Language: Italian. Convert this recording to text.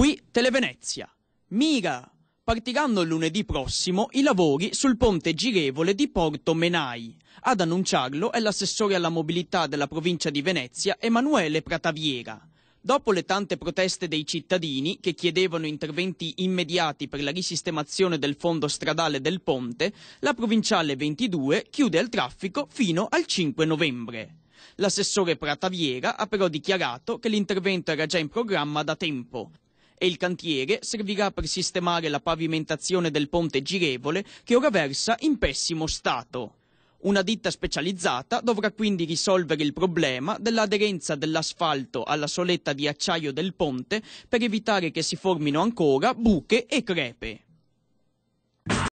Qui Televenezia. Mira, partiranno lunedì prossimo i lavori sul ponte girevole di Porto Menai. Ad annunciarlo è l'assessore alla mobilità della provincia di Venezia Emanuele Prataviera. Dopo le tante proteste dei cittadini che chiedevano interventi immediati per la risistemazione del fondo stradale del ponte, la provinciale 22 chiude al traffico fino al 5 novembre. L'assessore Prataviera ha però dichiarato che l'intervento era già in programma da tempo, e il cantiere servirà per sistemare la pavimentazione del ponte girevole che ora versa in pessimo stato. Una ditta specializzata dovrà quindi risolvere il problema dell'aderenza dell'asfalto alla soletta di acciaio del ponte per evitare che si formino ancora buche e crepe.